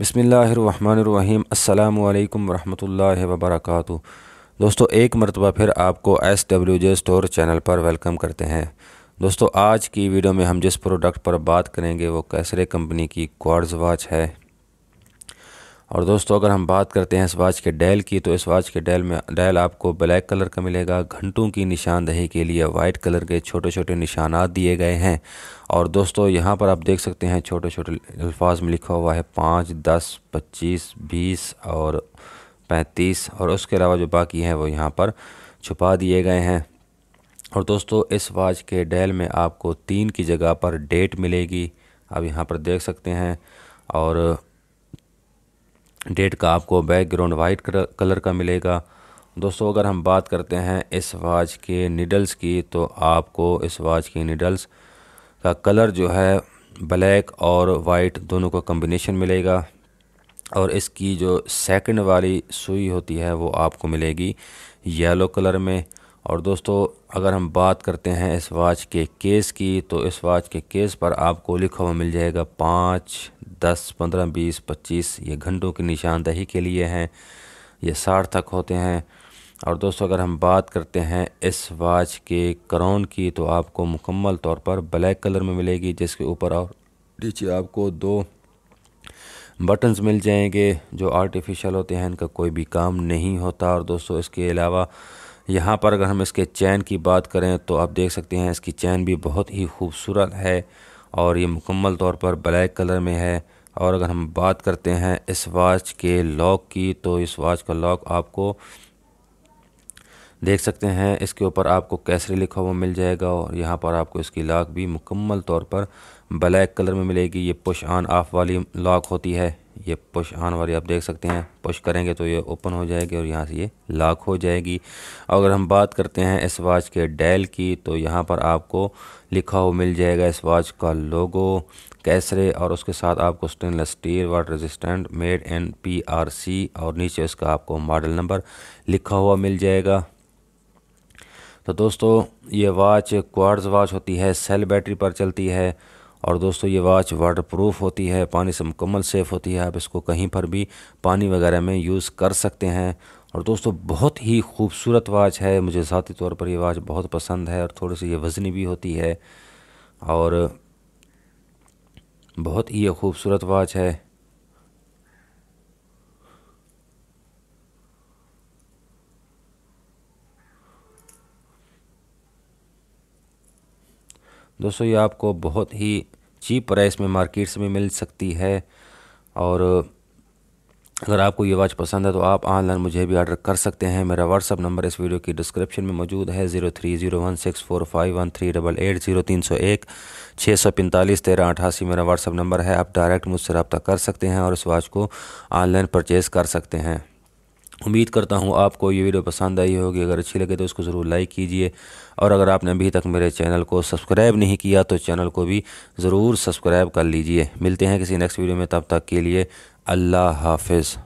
बसमीम् अल्लाम वरहमल वबरक दोस्तों एक मरतबा फिर आपको S W J store channel पर वेलकम करते हैं दोस्तों आज की वीडियो में हम जिस प्रोडक्ट पर बात करेंगे वो कैसरे कंपनी की कॉर्ड्स वाच है और दोस्तों अगर हम बात करते हैं इस वाच के डैल की तो इस वाच के डैल में डैल आपको ब्लैक कलर का मिलेगा घंटों की निशानदही के लिए वाइट कलर के छोटे छोटे निशानात दिए गए हैं और दोस्तों यहाँ पर आप देख सकते हैं छोटे छोटे अल्फाज में लिखा हुआ है पाँच दस पच्चीस बीस और पैंतीस और उसके अलावा जो बाकी हैं वो यहाँ पर छुपा दिए गए हैं और दोस्तों इस वाच के डैल में आपको तीन की जगह पर डेट मिलेगी आप यहाँ पर देख सकते हैं और डेट का आपको बैकग्राउंड वाइट कलर का मिलेगा दोस्तों अगर हम बात करते हैं इस वाच के निडल्स की तो आपको इस वाच की निडल्स का कलर जो है ब्लैक और वाइट दोनों का कम्बिनेशन मिलेगा और इसकी जो सेकंड वाली सुई होती है वो आपको मिलेगी येलो कलर में और दोस्तों अगर हम बात करते हैं इस वाच के केस की तो इस वाच के केस पर आपको लिखा हुआ मिल जाएगा पाँच दस पंद्रह बीस पच्चीस ये घंटों की निशानदही के लिए हैं ये साठ तक होते हैं और दोस्तों अगर हम बात करते हैं इस वाच के क्राउन की तो आपको मुकम्मल तौर पर ब्लैक कलर में मिलेगी जिसके ऊपर और नीचे आपको दो बटन्स मिल जाएंगे जो आर्टिफिशियल होते हैं इनका कोई भी काम नहीं होता और दोस्तों इसके अलावा यहाँ पर अगर हम इसके चैन की बात करें तो आप देख सकते हैं इसकी चैन भी बहुत ही खूबसूरत है और ये मुकम्मल तौर पर ब्लैक कलर में है और अगर हम बात करते हैं इस वॉच के लॉक की तो इस वॉच का लॉक आपको देख सकते हैं इसके ऊपर आपको कैसरी लिखा हुआ मिल जाएगा और यहाँ पर आपको इसकी लॉक भी मुकम्मल तौर पर ब्लैक कलर में मिलेगी ये पुश ऑन ऑफ वाली लॉक होती है ये पुश आन वाली आप देख सकते हैं पुश करेंगे तो ये ओपन हो जाएगी और यहाँ से ये लॉक हो जाएगी अगर हम बात करते हैं इस वॉच के डैल की तो यहाँ पर आपको लिखा हुआ मिल जाएगा इस वॉच का लोगो कैसरे और उसके साथ आपको stainless steel water resistant made in C और नीचे इसका आपको मॉडल नंबर लिखा हुआ मिल जाएगा तो दोस्तों ये वॉच क्वार्ट्ज वॉच होती है सेल बैटरी पर चलती है और दोस्तों ये वॉच वाटर प्रूफ होती है पानी से मुकम्मल सेफ़ होती है आप इसको कहीं पर भी पानी वगैरह में यूज़ कर सकते हैं और दोस्तों बहुत ही खूबसूरत वाच है मुझे ज़ाती तौर पर यह वाच बहुत पसंद है और थोड़ी सी ये वज़नी भी होती है और बहुत ही ये खूबसूरत वाच है दोस्तों ये आपको बहुत ही चीप प्राइस में मार्केट्स में मिल सकती है और अगर आपको ये वॉच पसंद है तो आप ऑनलाइन मुझे भी ऑर्डर कर सकते हैं मेरा व्हाट्सअप नंबर इस वीडियो की डिस्क्रिप्शन में मौजूद है zero three zero one six four five one three double eight zero तीन सौ एक छः सौ पैंतालीस तेरह अठासी मेरा व्हाट्सअप नंबर है आप डायरेक्ट मुझसे रब्ता कर सकते हैं और इस वॉच को ऑनलाइन परचेज़ कर सकते हैं उम्मीद करता हूँ आपको ये वीडियो पसंद आई होगी अगर अच्छी लगे तो इसको ज़रूर लाइक कीजिए और अगर आपने अभी तक मेरे चैनल को सब्सक्राइब नहीं किया तो चैनल को भी ज़रूर सब्सक्राइब कर लीजिए मिलते हैं किसी नेक्स्ट वीडियो में तब तक के लिए अल्लाह हाफिज़